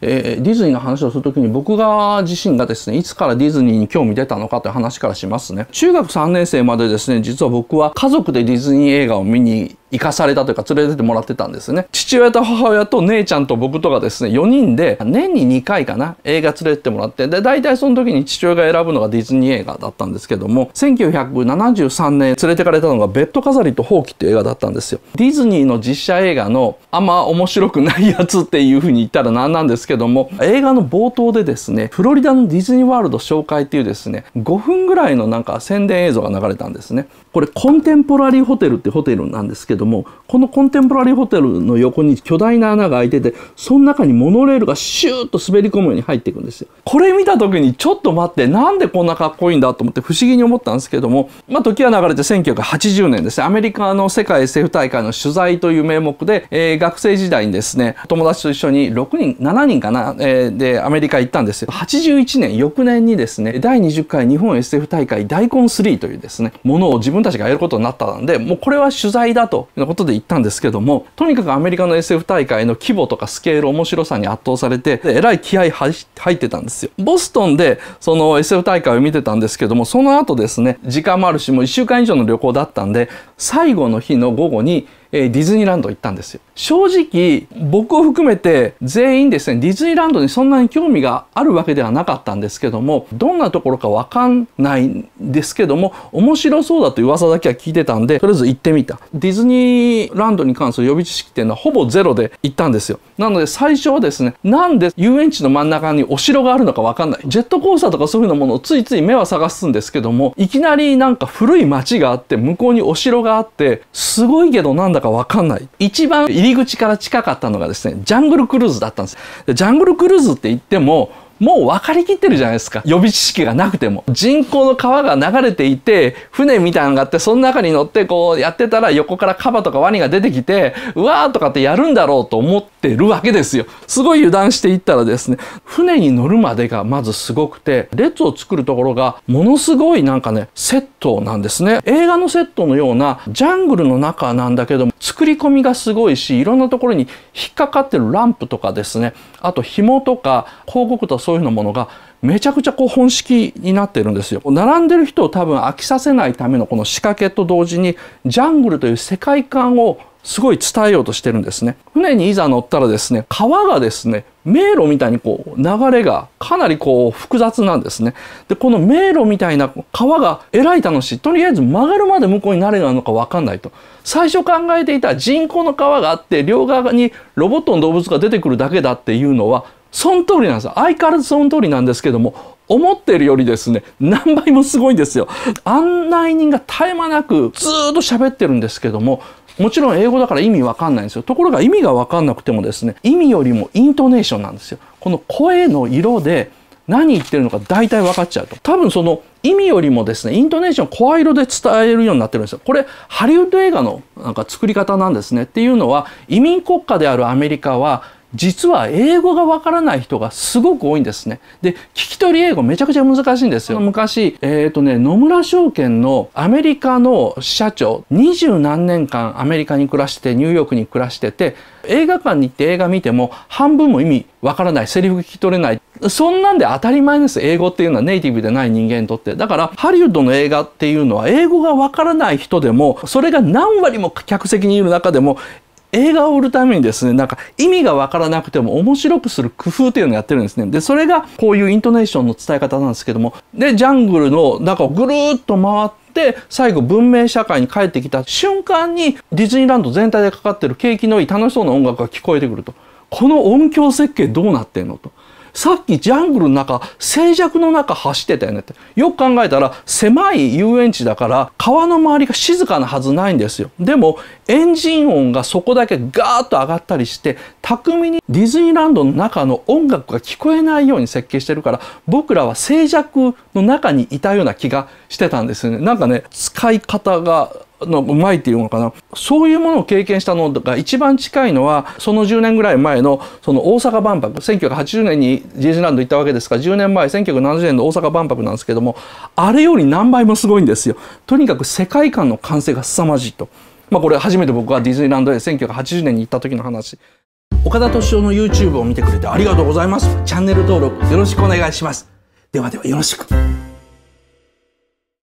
えー、ディズニーの話をするときに僕が自身がですね、いつからディズニーに興味出たのかという話からしますね。中学3年生までですね、実は僕は家族でディズニー映画を見に行かされたというか連れてってもらってたんですね。父親と母親と姉ちゃんと僕とがですね、4人で年に2回かな、映画連れてってもらって、で、大体その時に父親が選ぶのがディズニー映画だったんですけども、1973年連れてかれたのがベッド飾りと放棄っていう映画だったんですよ。ディズニーの実写映画のあんま面白くないやつっていうふうに言ったら何なんですけども、映画の冒頭でですね、フロリダのディズニーワールド紹介っていうですね、5分ぐらいのなんか宣伝映像が流れたんですね。これコンテンポラリーホテルってホテルなんですけども、このコンテンポラリーホテルの横に巨大な穴が開いてて、その中にモノレールがシューッと滑り込むように入っていくんですよ。これ見た時にちょっと待って、なんでこんなかっこいいんだと思って不思議に思ったんですけども、まあ時は流れて1980年ですね、アメリカの世界 SF 大会の取材という名目で、えー、学生時代にですね、友達と一緒に6人、7人かな、えー、でアメリカ行ったんですよ81年翌年にですね第20回日本 SF 大会大根3というですねものを自分たちがやることになったんでもうこれは取材だということで行ったんですけどもとにかくアメリカの SF 大会の規模とかスケール面白さに圧倒されてえらい気合入ってたんですよボストンでその SF 大会を見てたんですけどもその後ですね時間もあるしもう1週間以上の旅行だったんで最後の日の午後に、えディズニーランド行ったんですよ正直僕を含めて全員ですねディズニーランドにそんなに興味があるわけではなかったんですけどもどんなところかわかんないんですけども面白そうだという噂だけは聞いてたんでとりあえず行ってみたディズニーランドに関する予備知識っていうのはほぼゼロで行ったんですよなので最初はですねなんで遊園地の真ん中にお城があるのかわかんないジェットコースターとかそういうのものをついつい目は探すんですけどもいきなりなんか古い町があって向こうにお城があってすごいけどなんだかわかんない一番入り入り口から近かったのがですね、ジャングルクルーズだったんです。でジャングルクルーズって言っても、もう分かりきってるじゃないですか。予備知識がなくても。人工の川が流れていて、船みたいなのがあって、その中に乗ってこうやってたら横からカバとかワニが出てきて、うわーとかってやるんだろうと思って、ってるわけですよ。すごい油断していったらですね、船に乗るまでがまずすごくて、列を作るところがものすごいなんかね、セットなんですね。映画のセットのようなジャングルの中なんだけども、作り込みがすごいし、いろんなところに引っかかってるランプとかですね、あと紐とか広告とかそういうのものがめちゃくちゃこう本式になってるんですよ。並んでる人を多分飽きさせないためのこの仕掛けと同時にジャングルという世界観をすごい伝えようとしてるんですね。船にいざ乗ったらですね、川がですね、迷路みたいにこう流れがかなりこう複雑なんですね。で、この迷路みたいな川がえらい楽しい。とりあえず曲がるまで向こうに慣れなのかわかんないと。最初考えていた人工の川があって両側にロボットの動物が出てくるだけだっていうのはその通りなんです。相変わらずその通りなんですけども、思ってるよりですね、何倍もすごいんですよ。案内人が絶え間なくずっと喋ってるんですけども、もちろん英語だから意味わかんないんですよ。ところが意味がわかんなくてもですね、意味よりもイントネーションなんですよ。この声の色で何言ってるのか大体分かっちゃうと。多分その意味よりもですね、イントネーション声色で伝えるようになってるんですよ。これ、ハリウッド映画のなんか作り方なんですね。っていうのは、移民国家であるアメリカは、実は英語がわからない人がすごく多いんですね。で、聞き取り英語めちゃくちゃ難しいんですよ。昔、えっ、ー、とね、野村証券のアメリカの社長、二十何年間アメリカに暮らして、ニューヨークに暮らしてて、映画館に行って映画見ても半分も意味わからない、セリフ聞き取れない。そんなんで当たり前です。英語っていうのはネイティブでない人間にとって。だから、ハリウッドの映画っていうのは英語がわからない人でも、それが何割も客席にいる中でも、映画を売るためにですね、なんか意味がわからなくても面白くする工夫っていうのをやってるんですね。で、それがこういうイントネーションの伝え方なんですけども、で、ジャングルの中をぐるーっと回って、最後文明社会に帰ってきた瞬間にディズニーランド全体でかかってる景気のいい楽しそうな音楽が聞こえてくるとこの音響設計どうなってんのとさっきジャングルの中静寂の中走ってたよねってよく考えたら狭い遊園地だから川の周りが静かなはずないんですよでもエンジン音がそこだけガーッと上がったりして巧みにディズニーランドの中の音楽が聞こえないように設計してるから僕らは静寂の中にいたような気がしてたんですよねなんかね使い方がのうまいっていうのかなそういうものを経験したのが一番近いのはその10年ぐらい前のその大阪万博1980年にジージランド行ったわけですから10年前1970年の大阪万博なんですけどもあれより何倍もすごいんですよ。とにかく世界観の完成が凄まじいと。まあこれ初めて僕がディズニーランドで1980年に行った時の話。岡田敏夫の YouTube を見てくれてありがとうございます。チャンネル登録よろしくお願いします。ではではよろしく。